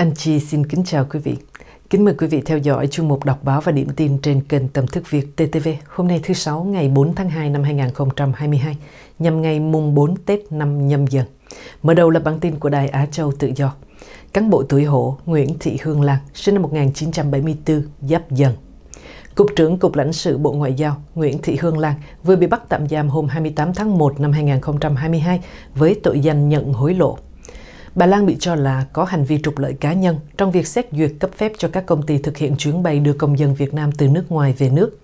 Anh Chi xin kính chào quý vị. Kính mời quý vị theo dõi chương mục đọc báo và điểm tin trên kênh Tầm Thức Việt TTV hôm nay thứ Sáu ngày 4 tháng 2 năm 2022 nhằm ngày mùng 4 Tết năm nhâm dần. Mở đầu là bản tin của Đài Á Châu Tự Do. Cán bộ tuổi hổ Nguyễn Thị Hương Lan, sinh năm 1974, giáp dần, Cục trưởng Cục lãnh sự Bộ Ngoại giao Nguyễn Thị Hương Lan vừa bị bắt tạm giam hôm 28 tháng 1 năm 2022 với tội danh nhận hối lộ. Bà Lan bị cho là có hành vi trục lợi cá nhân trong việc xét duyệt cấp phép cho các công ty thực hiện chuyến bay đưa công dân Việt Nam từ nước ngoài về nước.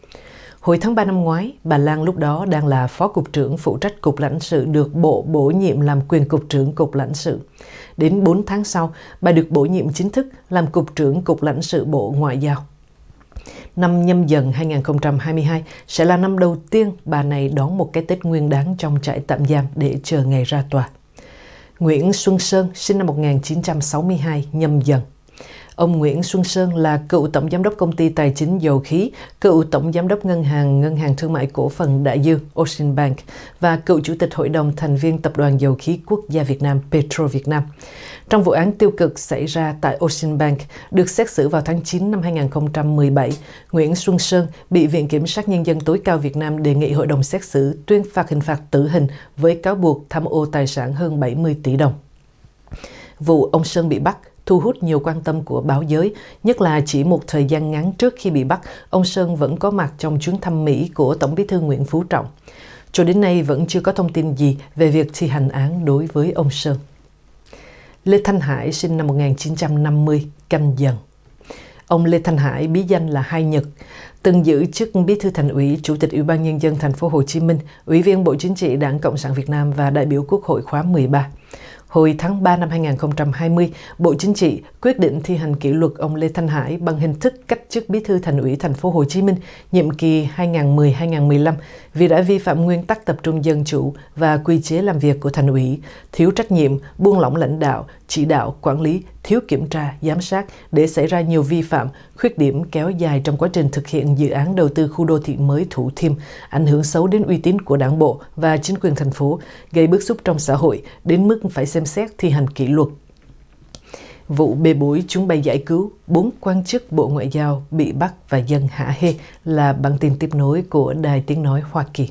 Hồi tháng 3 năm ngoái, bà Lan lúc đó đang là phó cục trưởng phụ trách cục lãnh sự được bộ bổ nhiệm làm quyền cục trưởng cục lãnh sự. Đến 4 tháng sau, bà được bổ nhiệm chính thức làm cục trưởng cục lãnh sự bộ ngoại giao. Năm nhâm dần 2022 sẽ là năm đầu tiên bà này đón một cái Tết nguyên đáng trong trại tạm giam để chờ ngày ra tòa. Nguyễn Xuân Sơn sinh năm 1962 nhâm dần. Ông Nguyễn Xuân Sơn là cựu tổng giám đốc công ty tài chính dầu khí, cựu tổng giám đốc ngân hàng Ngân hàng Thương mại Cổ phần Đại Dương Ocean Bank và cựu chủ tịch hội đồng thành viên Tập đoàn Dầu khí Quốc gia Việt Nam Petro Việt Nam. Trong vụ án tiêu cực xảy ra tại Ocean Bank, được xét xử vào tháng 9 năm 2017, Nguyễn Xuân Sơn bị Viện Kiểm sát Nhân dân tối cao Việt Nam đề nghị hội đồng xét xử tuyên phạt hình phạt tử hình với cáo buộc tham ô tài sản hơn 70 tỷ đồng. Vụ ông Sơn bị bắt thu hút nhiều quan tâm của báo giới, nhất là chỉ một thời gian ngắn trước khi bị bắt, ông Sơn vẫn có mặt trong chuyến thăm Mỹ của Tổng bí thư Nguyễn Phú Trọng. Cho đến nay vẫn chưa có thông tin gì về việc thi hành án đối với ông Sơn. Lê Thanh Hải sinh năm 1950, canh dần. Ông Lê Thanh Hải bí danh là Hai Nhật, từng giữ chức bí thư thành ủy, chủ tịch Ủy ban nhân dân thành phố Hồ Chí Minh, ủy viên Bộ Chính trị Đảng Cộng sản Việt Nam và đại biểu Quốc hội khóa 13. Hồi tháng 3 năm 2020, Bộ Chính trị quyết định thi hành kỷ luật ông Lê Thanh Hải bằng hình thức cách chức Bí thư Thành ủy Thành phố Hồ Chí Minh nhiệm kỳ 2010-2015 vì đã vi phạm nguyên tắc tập trung dân chủ và quy chế làm việc của Thành ủy, thiếu trách nhiệm, buông lỏng lãnh đạo, chỉ đạo, quản lý, thiếu kiểm tra, giám sát để xảy ra nhiều vi phạm, khuyết điểm kéo dài trong quá trình thực hiện dự án đầu tư khu đô thị mới Thủ Thiêm, ảnh hưởng xấu đến uy tín của đảng bộ và chính quyền thành phố, gây bức xúc trong xã hội đến mức phải xem xét thi hành kỷ luật vụ bê bối chuyến bay giải cứu, bốn quan chức Bộ Ngoại giao bị bắt và dân hạ hê là bản tin tiếp nối của Đài Tiếng Nói Hoa Kỳ.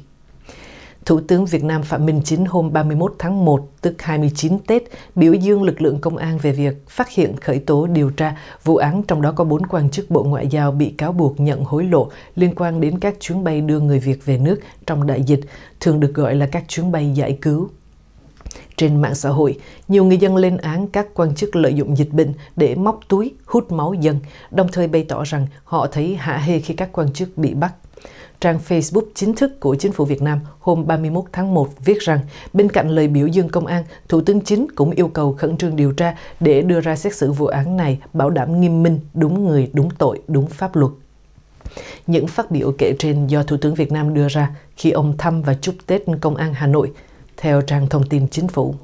Thủ tướng Việt Nam Phạm Minh Chính hôm 31 tháng 1, tức 29 Tết, biểu dương lực lượng công an về việc phát hiện khởi tố điều tra vụ án trong đó có bốn quan chức Bộ Ngoại giao bị cáo buộc nhận hối lộ liên quan đến các chuyến bay đưa người Việt về nước trong đại dịch, thường được gọi là các chuyến bay giải cứu. Trên mạng xã hội, nhiều người dân lên án các quan chức lợi dụng dịch bệnh để móc túi, hút máu dân, đồng thời bày tỏ rằng họ thấy hạ hê khi các quan chức bị bắt. Trang Facebook chính thức của chính phủ Việt Nam hôm 31 tháng 1 viết rằng, bên cạnh lời biểu dương công an, Thủ tướng Chính cũng yêu cầu khẩn trương điều tra để đưa ra xét xử vụ án này bảo đảm nghiêm minh, đúng người, đúng tội, đúng pháp luật. Những phát biểu kể trên do Thủ tướng Việt Nam đưa ra khi ông thăm và chúc Tết Công an Hà Nội, theo trang thông tin chính phủ.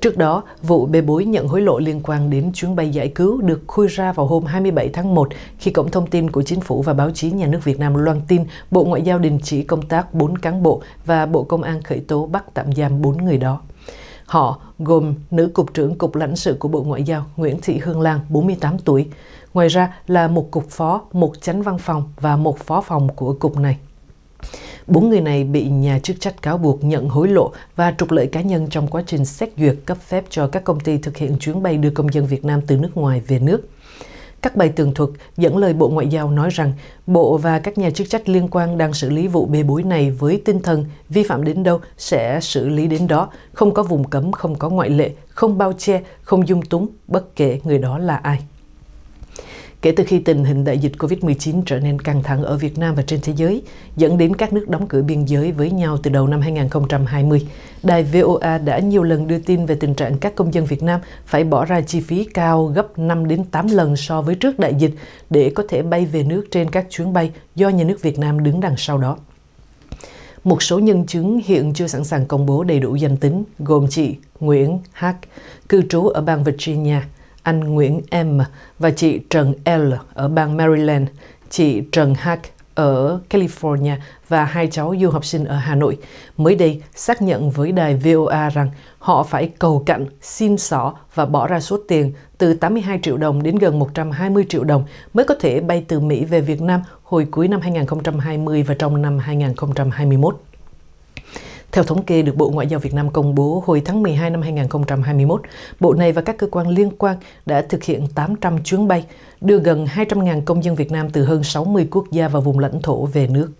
Trước đó, vụ bê bối nhận hối lộ liên quan đến chuyến bay giải cứu được khui ra vào hôm 27 tháng 1 khi Cổng Thông tin của Chính phủ và Báo chí Nhà nước Việt Nam loan tin Bộ Ngoại giao đình chỉ công tác 4 cán bộ và Bộ Công an khởi tố bắt tạm giam 4 người đó. Họ gồm nữ cục trưởng cục lãnh sự của Bộ Ngoại giao Nguyễn Thị Hương Lan, 48 tuổi. Ngoài ra là một cục phó, một chánh văn phòng và một phó phòng của cục này. Bốn người này bị nhà chức trách cáo buộc nhận hối lộ và trục lợi cá nhân trong quá trình xét duyệt cấp phép cho các công ty thực hiện chuyến bay đưa công dân Việt Nam từ nước ngoài về nước. Các bài tường thuật dẫn lời Bộ Ngoại giao nói rằng Bộ và các nhà chức trách liên quan đang xử lý vụ bê bối này với tinh thần vi phạm đến đâu sẽ xử lý đến đó, không có vùng cấm, không có ngoại lệ, không bao che, không dung túng, bất kể người đó là ai kể từ khi tình hình đại dịch COVID-19 trở nên căng thẳng ở Việt Nam và trên thế giới, dẫn đến các nước đóng cửa biên giới với nhau từ đầu năm 2020. Đài VOA đã nhiều lần đưa tin về tình trạng các công dân Việt Nam phải bỏ ra chi phí cao gấp 5 đến 8 lần so với trước đại dịch để có thể bay về nước trên các chuyến bay do nhà nước Việt Nam đứng đằng sau đó. Một số nhân chứng hiện chưa sẵn sàng công bố đầy đủ danh tính, gồm chị Nguyễn H., cư trú ở bang Virginia – anh Nguyễn M và chị Trần L ở bang Maryland, chị Trần H ở California và hai cháu du học sinh ở Hà Nội mới đây xác nhận với đài VOA rằng họ phải cầu cạnh, xin xỏ và bỏ ra số tiền từ 82 triệu đồng đến gần 120 triệu đồng mới có thể bay từ Mỹ về Việt Nam hồi cuối năm 2020 và trong năm 2021. Theo thống kê được Bộ Ngoại giao Việt Nam công bố hồi tháng 12 năm 2021, Bộ này và các cơ quan liên quan đã thực hiện 800 chuyến bay, đưa gần 200.000 công dân Việt Nam từ hơn 60 quốc gia và vùng lãnh thổ về nước.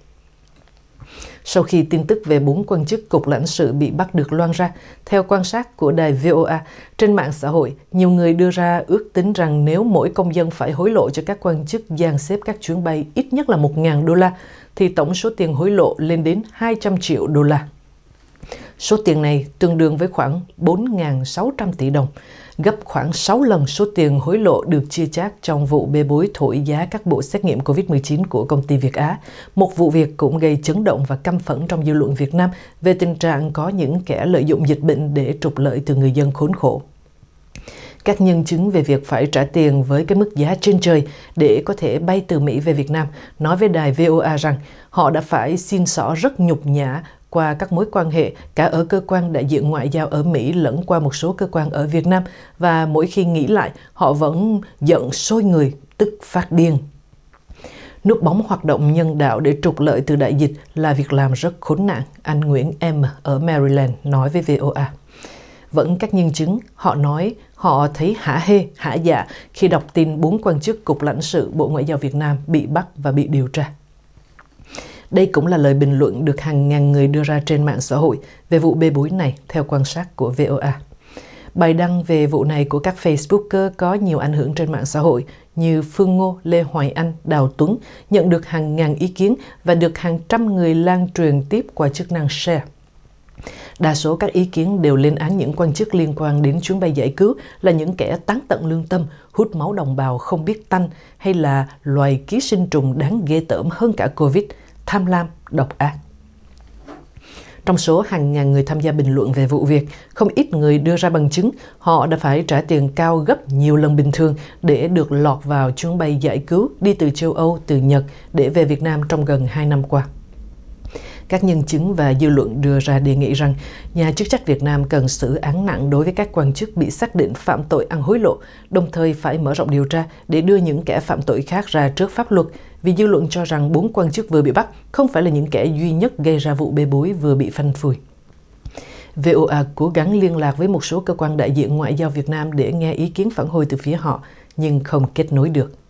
Sau khi tin tức về bốn quan chức cục lãnh sự bị bắt được loan ra, theo quan sát của đài VOA, trên mạng xã hội, nhiều người đưa ra ước tính rằng nếu mỗi công dân phải hối lộ cho các quan chức dàn xếp các chuyến bay ít nhất là 1.000 đô la, thì tổng số tiền hối lộ lên đến 200 triệu đô la. Số tiền này tương đương với khoảng 4.600 tỷ đồng, gấp khoảng 6 lần số tiền hối lộ được chia chác trong vụ bê bối thổi giá các bộ xét nghiệm COVID-19 của công ty Việt Á. Một vụ việc cũng gây chấn động và căm phẫn trong dư luận Việt Nam về tình trạng có những kẻ lợi dụng dịch bệnh để trục lợi từ người dân khốn khổ các nhân chứng về việc phải trả tiền với cái mức giá trên trời để có thể bay từ Mỹ về Việt Nam, nói với đài VOA rằng họ đã phải xin xỏ rất nhục nhã qua các mối quan hệ cả ở cơ quan đại diện ngoại giao ở Mỹ lẫn qua một số cơ quan ở Việt Nam và mỗi khi nghĩ lại họ vẫn giận sôi người, tức phát điên. Núp bóng hoạt động nhân đạo để trục lợi từ đại dịch là việc làm rất khốn nạn, anh Nguyễn M. ở Maryland nói với VOA. Vẫn các nhân chứng, họ nói họ thấy hả hê, hả dạ khi đọc tin bốn quan chức Cục lãnh sự Bộ Ngoại giao Việt Nam bị bắt và bị điều tra. Đây cũng là lời bình luận được hàng ngàn người đưa ra trên mạng xã hội về vụ bê bối này theo quan sát của VOA. Bài đăng về vụ này của các Facebooker có nhiều ảnh hưởng trên mạng xã hội như Phương Ngô, Lê Hoài Anh, Đào Tuấn nhận được hàng ngàn ý kiến và được hàng trăm người lan truyền tiếp qua chức năng share. Đa số các ý kiến đều lên án những quan chức liên quan đến chuyến bay giải cứu là những kẻ tán tận lương tâm, hút máu đồng bào không biết tanh hay là loài ký sinh trùng đáng ghê tởm hơn cả Covid – tham lam, độc ác. Trong số hàng ngàn người tham gia bình luận về vụ việc, không ít người đưa ra bằng chứng họ đã phải trả tiền cao gấp nhiều lần bình thường để được lọt vào chuyến bay giải cứu đi từ châu Âu từ Nhật để về Việt Nam trong gần 2 năm qua. Các nhân chứng và dư luận đưa ra đề nghị rằng nhà chức trách Việt Nam cần xử án nặng đối với các quan chức bị xác định phạm tội ăn hối lộ, đồng thời phải mở rộng điều tra để đưa những kẻ phạm tội khác ra trước pháp luật, vì dư luận cho rằng bốn quan chức vừa bị bắt không phải là những kẻ duy nhất gây ra vụ bê bối vừa bị phanh phui. VOA cố gắng liên lạc với một số cơ quan đại diện ngoại giao Việt Nam để nghe ý kiến phản hồi từ phía họ, nhưng không kết nối được.